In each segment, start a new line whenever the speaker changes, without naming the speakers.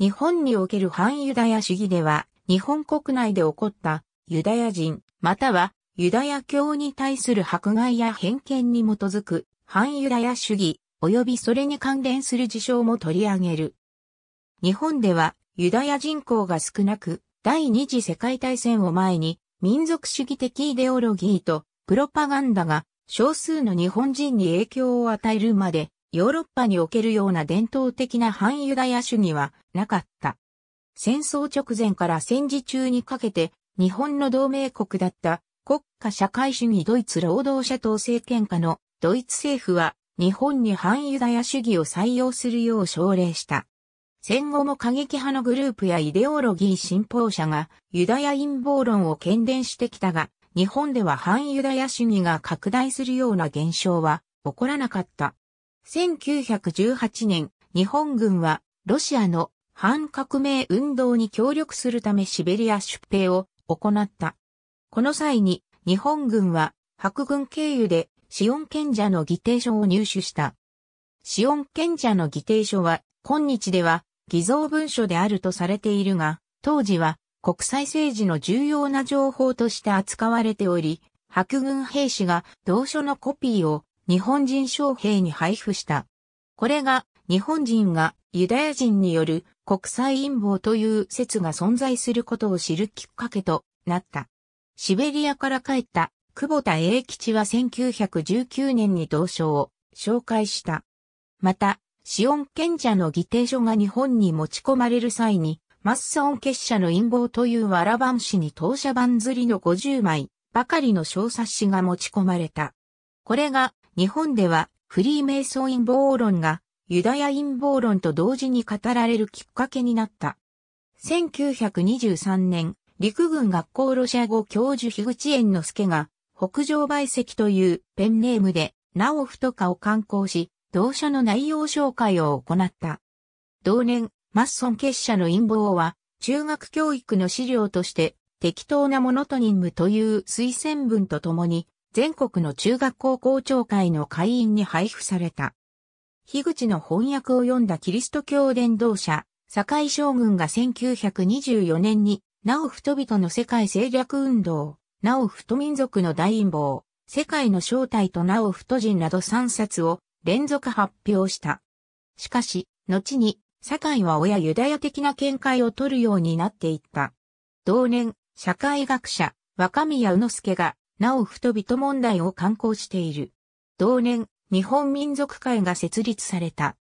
日本における反ユダヤ主義では、日本国内で起こったユダヤ人、またはユダヤ教に対する迫害や偏見に基づく反ユダヤ主義、及びそれに関連する事象も取り上げる。日本ではユダヤ人口が少なく、第二次世界大戦を前に民族主義的イデオロギーとプロパガンダが少数の日本人に影響を与えるまでヨーロッパにおけるような伝統的な反ユダヤ主義はなかった。戦争直前から戦時中にかけて日本の同盟国だった国家社会主義ドイツ労働者党政権下のドイツ政府は日本に反ユダヤ主義を採用するよう奨励した。戦後も過激派のグループやイデオロギー信奉者がユダヤ陰謀論を喧伝してきたが、日本では反ユダヤ主義が拡大するような現象は起こらなかった。1918年、日本軍はロシアの反革命運動に協力するためシベリア出兵を行った。この際に日本軍は白軍経由でシオン賢者の議定書を入手した。シオン賢者の議定書は今日では偽造文書であるとされているが、当時は国際政治の重要な情報として扱われており、白軍兵士が同書のコピーを日本人将兵に配布した。これが日本人がユダヤ人による国際陰謀という説が存在することを知るきっかけとなった。シベリアから帰った久保田英吉は1919年に同書を紹介した。また、シオン賢者の議定書が日本に持ち込まれる際に、マッサオン結社の陰謀というわらばんしに当社版釣りの50枚ばかりの小冊子が持ち込まれた。これが日本ではフリーメイソン陰謀論がユダヤ陰謀論と同時に語られるきっかけになった。1923年、陸軍学校ロシア語教授樋口園之助が北上梅石というペンネームで、ナオフとかを刊行し、同書の内容紹介を行った。同年、マッソン結社の陰謀は、中学教育の資料として、適当なものと任務という推薦文とともに全国の中学校校長会の会員に配布された。樋口の翻訳を読んだキリスト教伝道者、堺将軍が1924年に、なお人々の世界政略運動、なお人民族の大陰謀、世界の正体となお人人など3冊を連続発表した。しかし、後に、堺は親ユダヤ的な見解を取るようになっていった。同年、社会学者、若宮宇之助が、なお人々問題を刊行している。同年、日本民族会が設立された。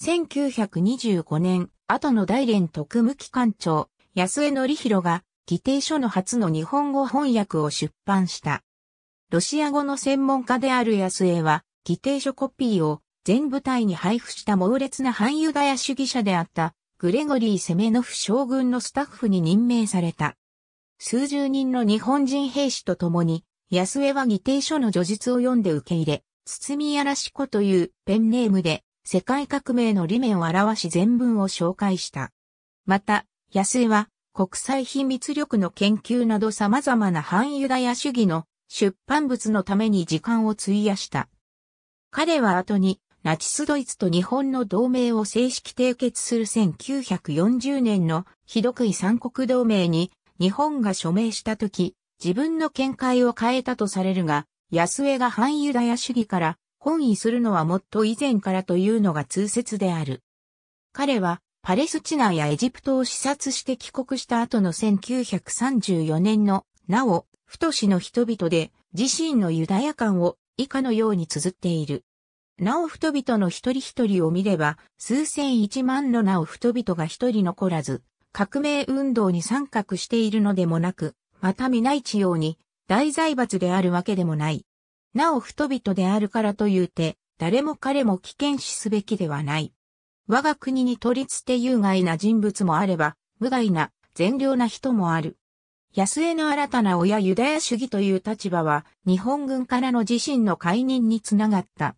1925年、後の大連特務機関長、安江則弘が、議定書の初の日本語翻訳を出版した。ロシア語の専門家である安江は、議定書コピーを全部隊に配布した猛烈な反ユダヤ主義者であったグレゴリー・セメノフ将軍のスタッフに任命された。数十人の日本人兵士と共に安江は議定書の叙述を読んで受け入れ、堤やらし子というペンネームで世界革命の理念を表し全文を紹介した。また、安江は国際秘密力の研究など様々な反ユダヤ主義の出版物のために時間を費やした。彼は後にナチスドイツと日本の同盟を正式締結する1940年のひどくい三国同盟に日本が署名した時、自分の見解を変えたとされるが、安江が反ユダヤ主義から本位するのはもっと以前からというのが通説である。彼はパレスチナやエジプトを視察して帰国した後の1934年の、なお、太氏の人々で自身のユダヤ感を以下のように綴っている。なお人々の一人一人を見れば、数千一万のなお人々が一人残らず、革命運動に参画しているのでもなく、また皆一様に、大財閥であるわけでもない。なお人々であるからというて、誰も彼も危険視すべきではない。我が国に取り捨て有害な人物もあれば、無害な、善良な人もある。安江の新たな親ユダヤ主義という立場は、日本軍からの自身の解任につながった。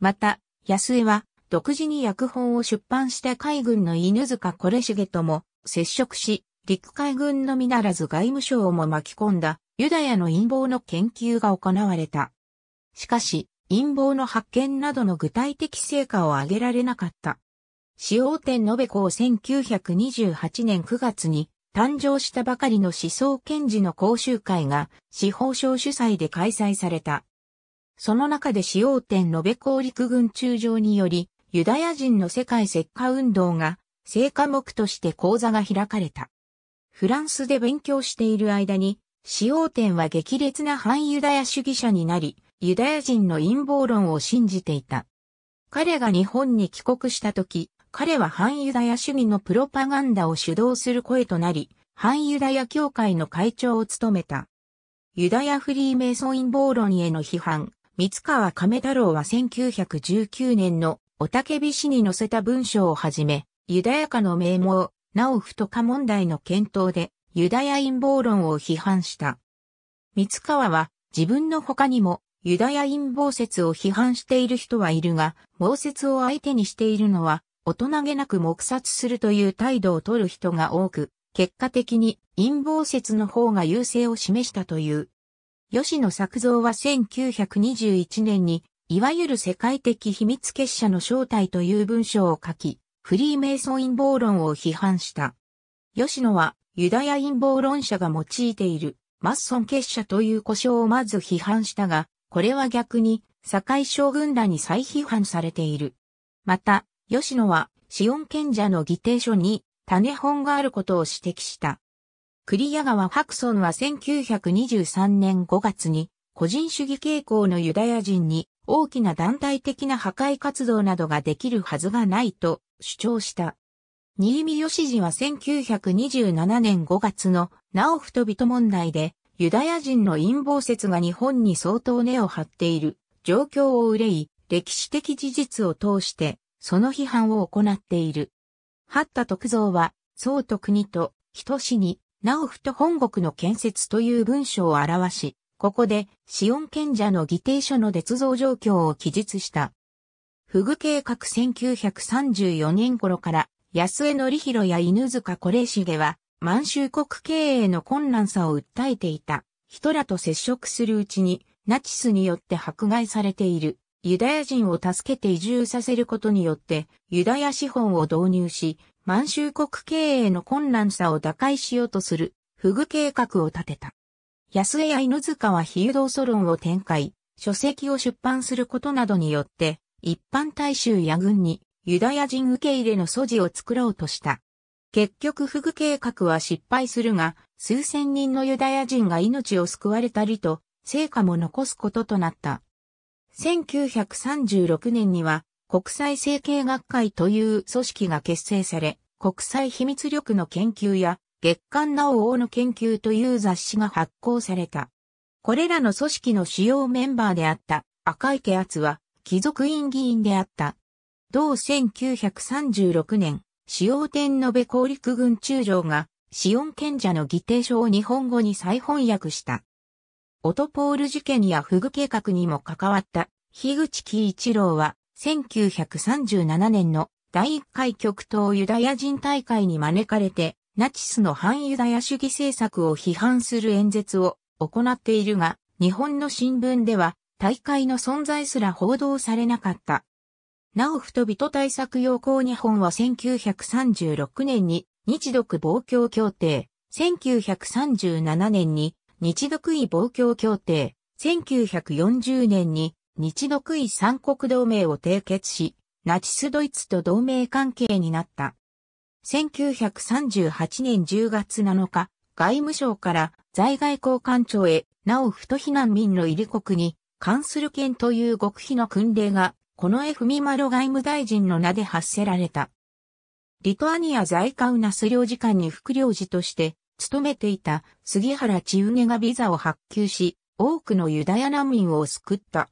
また、安江は、独自に訳本を出版した海軍の犬塚これしげとも接触し、陸海軍のみならず外務省をも巻き込んだユダヤの陰謀の研究が行われた。しかし、陰謀の発見などの具体的成果を上げられなかった。使用点延べ子を1928年9月に誕生したばかりの思想検事の講習会が司法省主催で開催された。その中で使用点延べ校陸軍中将によりユダヤ人の世界石化運動が成果目として講座が開かれた。フランスで勉強している間に、使用点は激烈な反ユダヤ主義者になり、ユダヤ人の陰謀論を信じていた。彼が日本に帰国した時、彼は反ユダヤ主義のプロパガンダを主導する声となり、反ユダヤ協会の会長を務めた。ユダヤフリーメイソン陰謀論への批判、三川亀太郎は1919年のおたけびしに載せた文章をはじめ、ユダヤ家の名門、なおフとか問題の検討でユダヤ陰謀論を批判した。三川は自分の他にもユダヤ陰謀説を批判している人はいるが、謀説を相手にしているのは大人げなく黙殺するという態度をとる人が多く、結果的に陰謀説の方が優勢を示したという。吉野作造は1921年に、いわゆる世界的秘密結社の正体という文章を書き、フリーメイソン陰謀論を批判した。吉野はユダヤ陰謀論者が用いているマッソン結社という故障をまず批判したが、これは逆に堺将軍らに再批判されている。また、吉野はシオン賢者の議定書に種本があることを指摘した。クリア川ソ村は1923年5月に個人主義傾向のユダヤ人に大きな団体的な破壊活動などができるはずがないと主張した。新見義次は1927年5月のナオフと人問題でユダヤ人の陰謀説が日本に相当根を張っている状況を憂い、歴史的事実を通してその批判を行っている。八田徳造は、宋と国と、人氏に、ナオフと本国の建設という文章を表し、ここで、シオン賢者の議定書の捏造状況を記述した。フグ計画1934年頃から、安江則弘や犬塚しげは、満州国経営の困難さを訴えていた。人らと接触するうちに、ナチスによって迫害されている、ユダヤ人を助けて移住させることによって、ユダヤ資本を導入し、満州国経営の困難さを打開しようとする、フグ計画を立てた。安江や犬塚は非誘導ソ論を展開、書籍を出版することなどによって、一般大衆や軍にユダヤ人受け入れの素地を作ろうとした。結局フグ計画は失敗するが、数千人のユダヤ人が命を救われたりと、成果も残すこととなった。1936年には、国際整形学会という組織が結成され、国際秘密力の研究や月刊なお王の研究という雑誌が発行された。これらの組織の主要メンバーであった赤池厚は貴族院議員であった。同1936年、使用天延べ公陸軍中将が、シオン賢者の議定書を日本語に再翻訳した。オトポール事件やフグ計画にも関わった、樋口喜一郎は、1937年の第1回極東ユダヤ人大会に招かれて、ナチスの反ユダヤ主義政策を批判する演説を行っているが、日本の新聞では大会の存在すら報道されなかった。なお人々対策要項日本は1936年に日独防共協定、1937年に日独位防共協定、1940年に日独位三国同盟を締結し、ナチスドイツと同盟関係になった。1938年10月7日、外務省から在外交官庁へ、なお不都避難民の入り国に関する件という極秘の訓令が、この絵文丸外務大臣の名で発せられた。リトアニア在カウナス領事館に副領事として勤めていた杉原千畝がビザを発給し、多くのユダヤ難民を救った。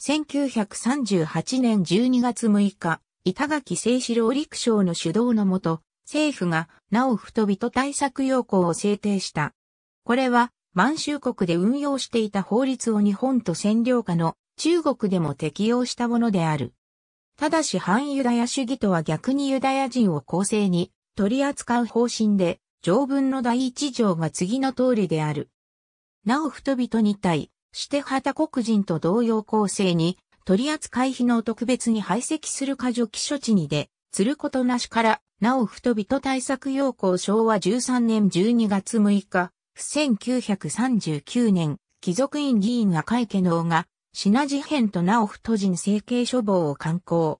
1938年12月6日、板垣清志郎陸将の主導のもと、政府が、なお人々対策要項を制定した。これは、満州国で運用していた法律を日本と占領下の中国でも適用したものである。ただし反ユダヤ主義とは逆にユダヤ人を公正に取り扱う方針で、条文の第一条が次の通りである。なお人々に対して旗国人と同様公正に取扱費の特別に排斥する過剰期処置にで、釣ることなしから、なお人々対策要項昭和13年12月6日、1939年、貴族院議員赤池能が、品事変となお太人整形処方を刊行。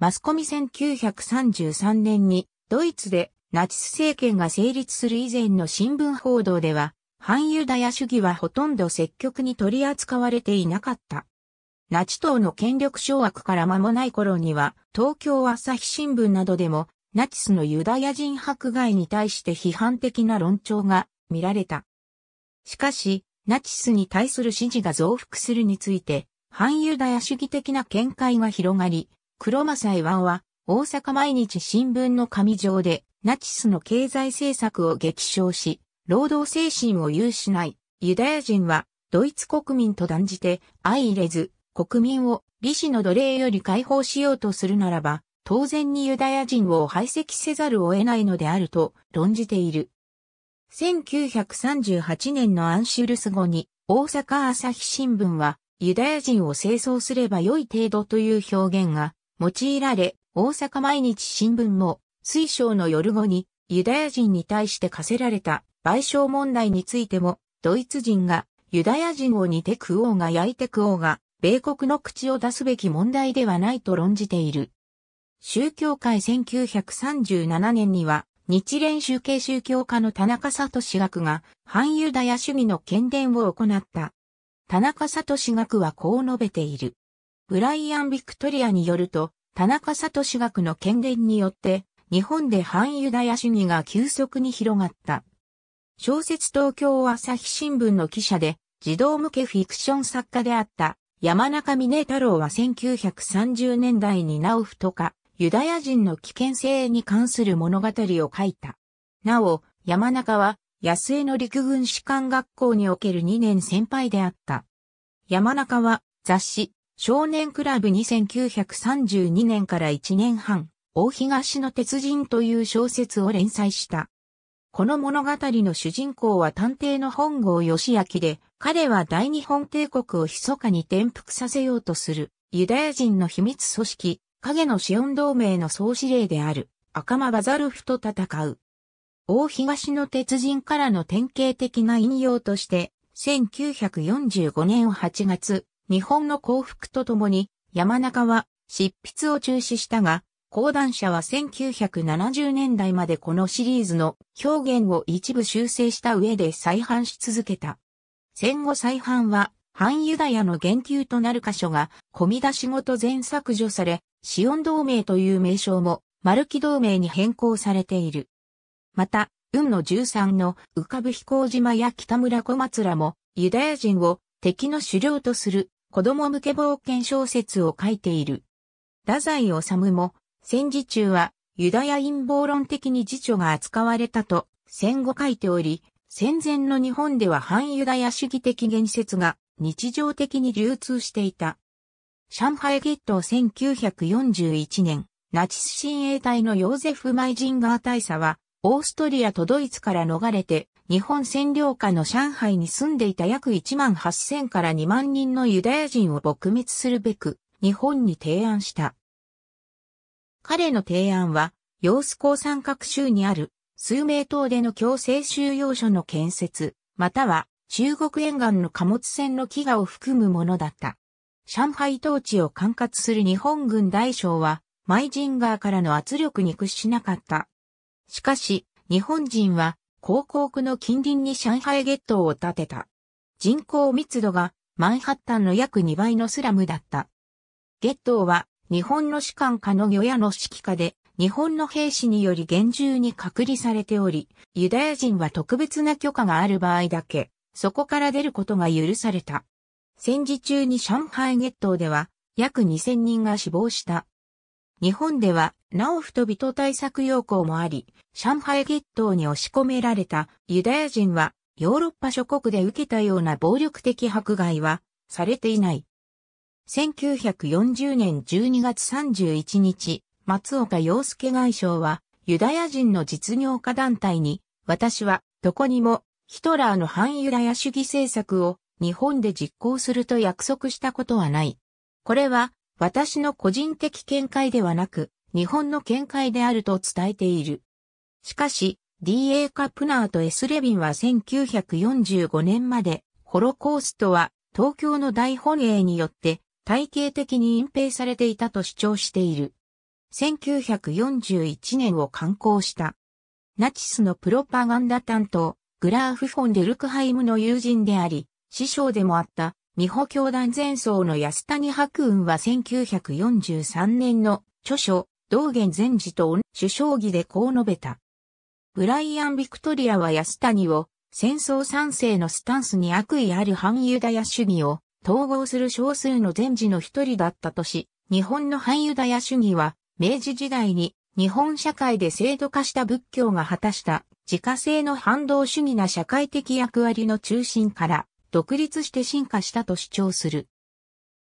マスコミ1933年に、ドイツでナチス政権が成立する以前の新聞報道では、反ユダヤ主義はほとんど積極に取り扱われていなかった。ナチ党の権力掌握から間もない頃には、東京朝日新聞などでも、ナチスのユダヤ人迫害に対して批判的な論調が見られた。しかし、ナチスに対する支持が増幅するについて、反ユダヤ主義的な見解が広がり、黒サイワンは、大阪毎日新聞の紙上で、ナチスの経済政策を激賞し、労働精神を有しない、ユダヤ人は、ドイツ国民と断じて、相入れず、国民を利子の奴隷より解放しようとするならば、当然にユダヤ人を排斥せざるを得ないのであると論じている。1938年のアンシュルス後に、大阪朝日新聞は、ユダヤ人を清掃すれば良い程度という表現が用いられ、大阪毎日新聞も、水晶の夜後に、ユダヤ人に対して課せられた賠償問題についても、ドイツ人がユダヤ人を煮て食おうが焼いて食おうが、米国の口を出すべき問題ではないと論じている。宗教界1937年には、日蓮宗系宗教家の田中里志学が、反ユダヤ主義の権伝を行った。田中里志学はこう述べている。ブライアン・ビクトリアによると、田中里志学の権伝によって、日本で反ユダヤ主義が急速に広がった。小説東京朝日新聞の記者で、児童向けフィクション作家であった山中峰太郎は1930年代にナウフとか、ユダヤ人の危険性に関する物語を書いた。なお、山中は、安江の陸軍士官学校における2年先輩であった。山中は、雑誌、少年クラブ2 9 3 2年から1年半、大東の鉄人という小説を連載した。この物語の主人公は探偵の本郷義明で、彼は大日本帝国を密かに転覆させようとする、ユダヤ人の秘密組織、影のシオン同盟の総司令である、赤間バザルフと戦う。大東の鉄人からの典型的な引用として、1945年8月、日本の降伏とともに、山中は執筆を中止したが、講談社は1970年代までこのシリーズの表現を一部修正した上で再版し続けた。戦後再版は、反ユダヤの言及となる箇所が、込み出しごと全削除され、シオン同盟という名称も、マルキ同盟に変更されている。また、運の13の浮かぶ飛行島や北村小松らも、ユダヤ人を敵の狩猟とする子供向け冒険小説を書いている。太宰治も戦時中はユダヤ陰謀論的に辞書が扱われたと戦後書いており、戦前の日本では反ユダヤ主義的言説が日常的に流通していた。上海ゲット1941年、ナチス親衛隊のヨーゼフ・マイジンガー大佐は、オーストリアとドイツから逃れて、日本占領下の上海に住んでいた約1万8000から2万人のユダヤ人を撲滅するべく、日本に提案した。彼の提案は、陽子港三角州にある数名島での強制収容所の建設、または中国沿岸の貨物船の飢餓を含むものだった。上海統治を管轄する日本軍大将は、マイジンガーからの圧力に屈しなかった。しかし、日本人は、広告の近隣に上海ゲットを建てた。人口密度がマンハッタンの約2倍のスラムだった。ゲットは日本の士官下の魚屋の指揮下で、日本の兵士により厳重に隔離されており、ユダヤ人は特別な許可がある場合だけ、そこから出ることが許された。戦時中に上海月頭では、約2000人が死亡した。日本では、なお人々対策要項もあり、上海月頭に押し込められたユダヤ人は、ヨーロッパ諸国で受けたような暴力的迫害は、されていない。1940年12月31日、松岡洋介外相は、ユダヤ人の実業家団体に、私は、どこにも、ヒトラーの反ユダヤ主義政策を、日本で実行すると約束したことはない。これは、私の個人的見解ではなく、日本の見解であると伝えている。しかし、D.A. カプナーと S. レビンは1945年まで、ホロコーストは東京の大本営によって体系的に隠蔽されていたと主張している。1941年を刊行した。ナチスのプロパガンダ担当、グラーフ・フォン・デルクハイムの友人であり、師匠でもあった、美穂教団前奏の安谷白雲は1943年の著書、道元禅師と首相儀でこう述べた。ブライアン・ビクトリアは安谷を戦争賛成のスタンスに悪意ある反ユダヤ主義を統合する少数の禅師の一人だったとし、日本の反ユダヤ主義は、明治時代に日本社会で制度化した仏教が果たした自家製の反動主義な社会的役割の中心から独立して進化したと主張する。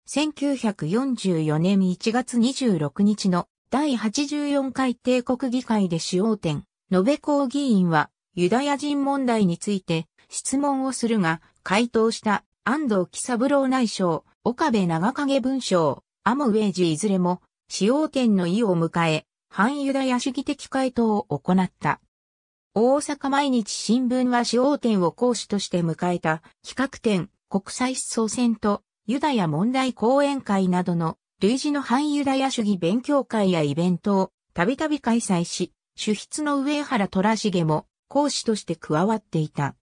1944年1月26日の第84回帝国議会で主要点、延べ公議員はユダヤ人問題について質問をするが回答した安藤喜三郎内省、岡部長影文章、アムウェイジいずれも、使用点の意を迎え、反ユダヤ主義的回答を行った。大阪毎日新聞は使用点を講師として迎えた、企画展、国際思想戦と、ユダヤ問題講演会などの、類似の反ユダヤ主義勉強会やイベントを、たびたび開催し、主筆の上原虎重も、講師として加わっていた。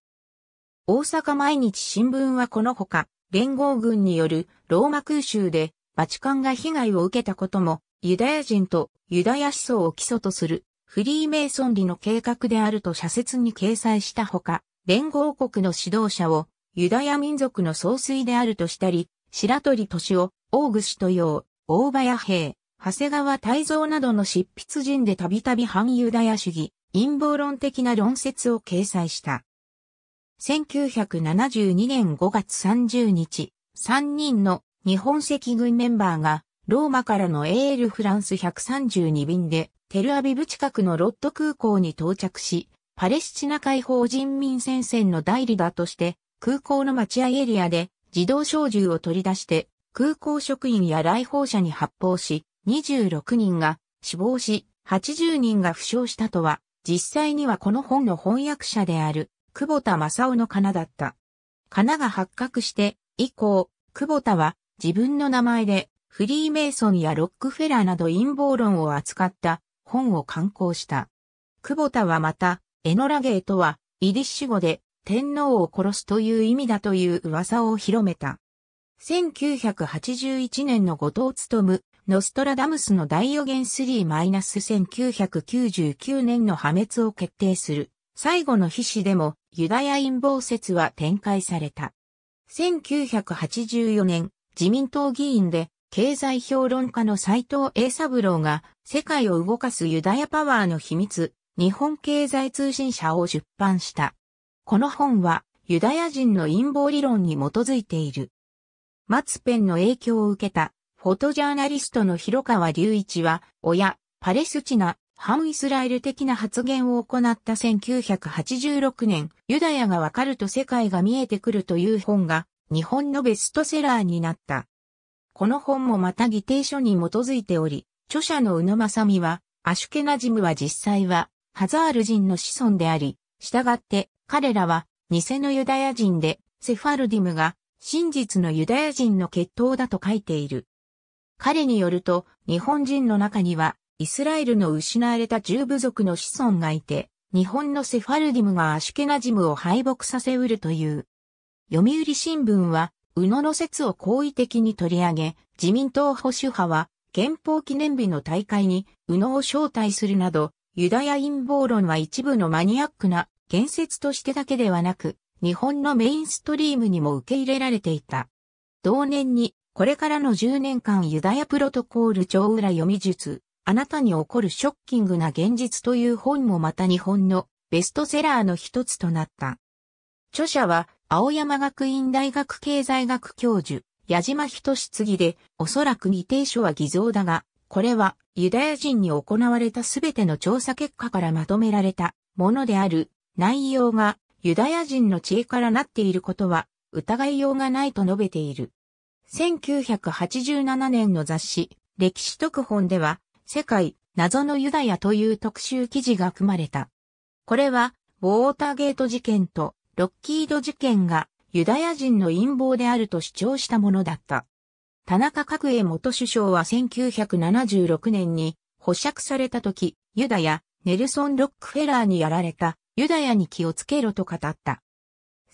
大阪毎日新聞はこのほか、連合軍によるローマ空襲でバチカンが被害を受けたことも、ユダヤ人とユダヤ思想を基礎とするフリーメイソン理の計画であると社説に掲載したほか、連合国の指導者をユダヤ民族の総帥であるとしたり、白鳥敏夫、大串と用、大林兵、長谷川泰造などの執筆人でたびたび反ユダヤ主義、陰謀論的な論説を掲載した。1972年5月30日、3人の日本赤軍メンバーが、ローマからの AL フランス132便で、テルアビブ近くのロッド空港に到着し、パレスチナ解放人民戦線の代理だとして、空港の待合エリアで自動小銃を取り出して、空港職員や来訪者に発砲し、26人が死亡し、80人が負傷したとは、実際にはこの本の翻訳者である久保田正夫のかなだった。かなが発覚して以降、久保田は自分の名前でフリーメイソンやロックフェラーなど陰謀論を扱った本を刊行した。久保田はまた、エノラゲーとは、イディッシュ語で天皇を殺すという意味だという噂を広めた。1981年の後藤務、ノストラダムスの大予言3-1999年の破滅を決定する。最後の筆詞でもユダヤ陰謀説は展開された。1984年、自民党議員で経済評論家の斎藤栄三郎が世界を動かすユダヤパワーの秘密、日本経済通信社を出版した。この本はユダヤ人の陰謀理論に基づいている。マツペンの影響を受けたフォトジャーナリストの広川隆一は、親、パレスチナ、反イスラエル的な発言を行った1986年、ユダヤがわかると世界が見えてくるという本が日本のベストセラーになった。この本もまた議定書に基づいており、著者の宇野正美は、アシュケナジムは実際は、ハザール人の子孫であり、従って彼らは偽のユダヤ人で、セファルディムが真実のユダヤ人の血統だと書いている。彼によると、日本人の中にはイスラエルの失われた十部族の子孫がいて、日本のセファルディムがアシュケナジムを敗北させうるという。読売新聞は、宇野の説を好意的に取り上げ、自民党保守派は、憲法記念日の大会に宇野を招待するなど、ユダヤ陰謀論は一部のマニアックな言説としてだけではなく、日本のメインストリームにも受け入れられていた。同年に、これからの10年間ユダヤプロトコール超裏読み術、あなたに起こるショッキングな現実という本もまた日本のベストセラーの一つとなった。著者は、青山学院大学経済学教授、矢島人次で、おそらく議定書は偽造だが、これはユダヤ人に行われたすべての調査結果からまとめられたものである内容がユダヤ人の知恵からなっていることは疑いようがないと述べている。1987年の雑誌歴史特本では世界、謎のユダヤという特集記事が組まれた。これは、ウォーターゲート事件とロッキード事件がユダヤ人の陰謀であると主張したものだった。田中角栄元首相は1976年に保釈された時、ユダヤ、ネルソン・ロックフェラーにやられた、ユダヤに気をつけろと語った。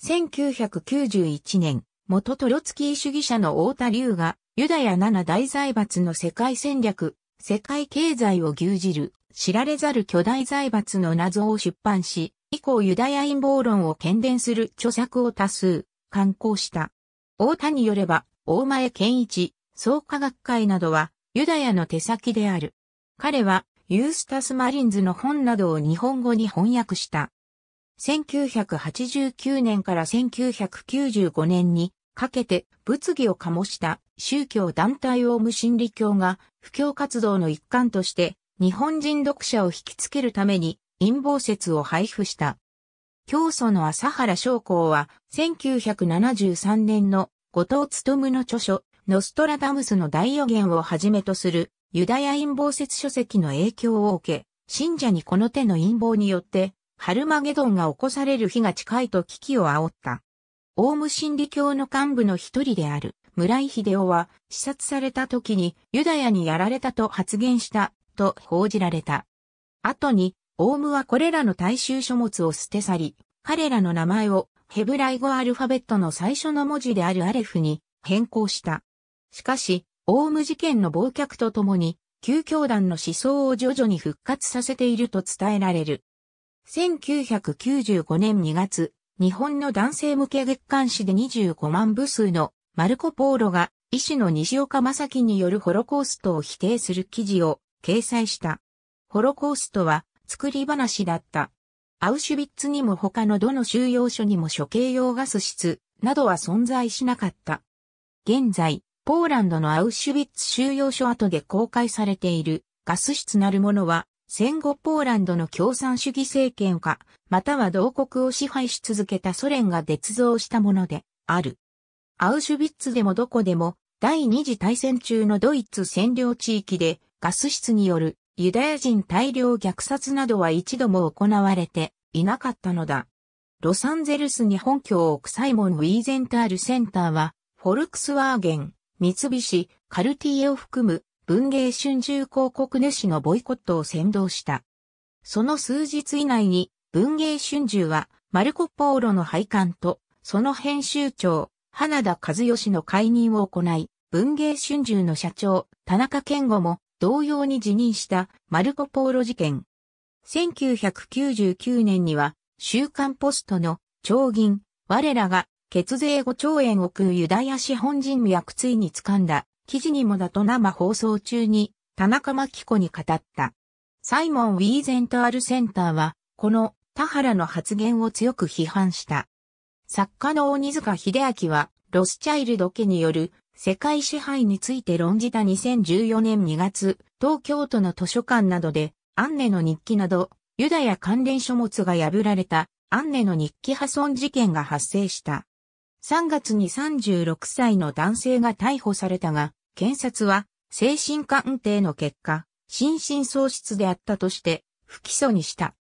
1991年、元トロツキー主義者の太田龍が、ユダヤ7大財閥の世界戦略世界経済を牛耳る知られざる巨大財閥の謎を出版し、以降ユダヤ陰謀論を喧伝する著作を多数、刊行した。大田によれば、大前健一、創価学会などは、ユダヤの手先である。彼は、ユースタス・マリンズの本などを日本語に翻訳した。1989年から1995年にかけて物議を醸した宗教団体オウム真理教が布教活動の一環として日本人読者を引きつけるために陰謀説を配布した。教祖の朝原昌光は1973年の後藤勤の著書ノストラダムスの大予言をはじめとするユダヤ陰謀説書籍の影響を受け、信者にこの手の陰謀によってハルマゲドンが起こされる日が近いと危機を煽った。オウム真理教の幹部の一人である村井秀夫は、視察された時にユダヤにやられたと発言した、と報じられた。後に、オウムはこれらの大衆書物を捨て去り、彼らの名前をヘブライ語アルファベットの最初の文字であるアレフに変更した。しかし、オウム事件の忘却とともに、旧教団の思想を徐々に復活させていると伝えられる。1995年2月、日本の男性向け月刊誌で25万部数のマルコ・ポーロが医師の西岡正樹によるホロコーストを否定する記事を掲載した。ホロコーストは作り話だった。アウシュビッツにも他のどの収容所にも処刑用ガス室などは存在しなかった。現在、ポーランドのアウシュビッツ収容所跡で公開されているガス室なるものは戦後ポーランドの共産主義政権か、または同国を支配し続けたソ連が捏造したものである。アウシュビッツでもどこでも、第二次大戦中のドイツ占領地域で、ガス室によるユダヤ人大量虐殺などは一度も行われていなかったのだ。ロサンゼルスに本拠を置くサイモン・ウィーゼンタールセンターは、フォルクスワーゲン、三菱、カルティエを含む文芸春秋広告主のボイコットを先導した。その数日以内に文芸春秋はマルコ・ポーロの配管とその編集長花田和義の解任を行い、文芸春秋の社長、田中健吾も同様に辞任したマルコ・ポーロ事件。1999年には、週刊ポストの長銀、我らが血税5兆円を食うユダヤ資本人脈ついに掴んだ、記事にもだと生放送中に、田中真紀子に語った。サイモン・ウィーゼントアルセンターは、この田原の発言を強く批判した。作家の鬼塚秀明は、ロスチャイルド家による世界支配について論じた2014年2月、東京都の図書館などで、アンネの日記など、ユダヤ関連書物が破られた、アンネの日記破損事件が発生した。3月に36歳の男性が逮捕されたが、検察は、精神鑑定の結果、心神喪失であったとして、不起訴にした。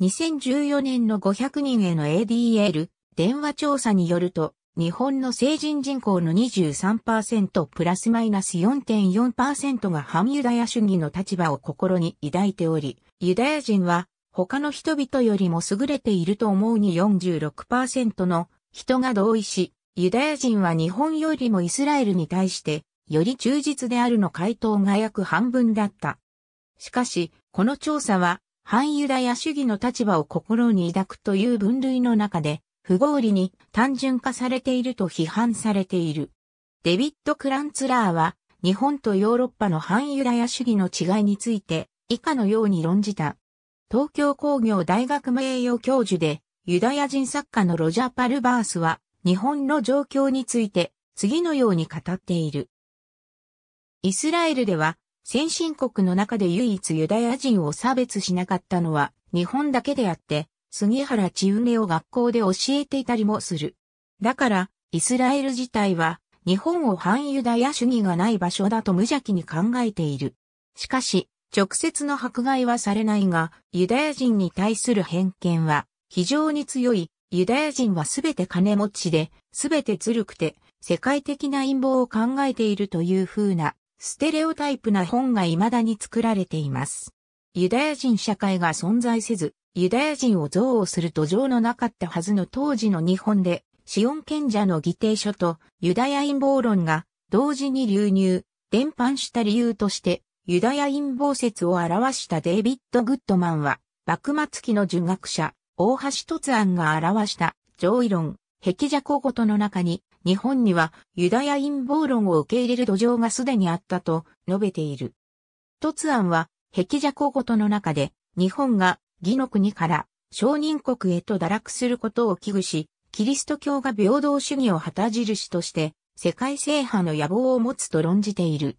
2014年の500人への ADL、電話調査によると、日本の成人人口の23%プラスマイナス4.4%が反ユダヤ主義の立場を心に抱いており、ユダヤ人は他の人々よりも優れていると思うに46%の人が同意し、ユダヤ人は日本よりもイスラエルに対してより忠実であるの回答が約半分だった。しかし、この調査は反ユダヤ主義の立場を心に抱くという分類の中で不合理に単純化されていると批判されている。デビッド・クランツラーは、日本とヨーロッパの反ユダヤ主義の違いについて、以下のように論じた。東京工業大学名誉教授で、ユダヤ人作家のロジャー・パルバースは、日本の状況について、次のように語っている。イスラエルでは、先進国の中で唯一ユダヤ人を差別しなかったのは、日本だけであって、杉原千畝を学校で教えていたりもする。だから、イスラエル自体は、日本を反ユダヤ主義がない場所だと無邪気に考えている。しかし、直接の迫害はされないが、ユダヤ人に対する偏見は非常に強い。ユダヤ人はすべて金持ちで、すべてずるくて、世界的な陰謀を考えているという風な、ステレオタイプな本が未だに作られています。ユダヤ人社会が存在せず、ユダヤ人を憎悪する土壌のなかったはずの当時の日本で、シオン賢者の議定書とユダヤ陰謀論が同時に流入、伝播した理由として、ユダヤ陰謀説を表したデイビッド・グッドマンは、幕末期の儒学者、大橋突案が表した上位論、壁邪古事の中に、日本にはユダヤ陰謀論を受け入れる土壌がすでにあったと述べている。突案は壁蛇ごとの中で、日本が義の国から承認国へと堕落することを危惧し、キリスト教が平等主義を旗印として、世界制覇の野望を持つと論じている。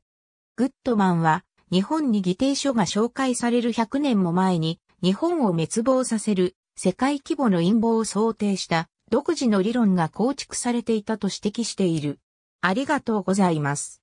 グッドマンは、日本に議定書が紹介される100年も前に、日本を滅亡させる世界規模の陰謀を想定した独自の理論が構築されていたと指摘している。ありがとうございます。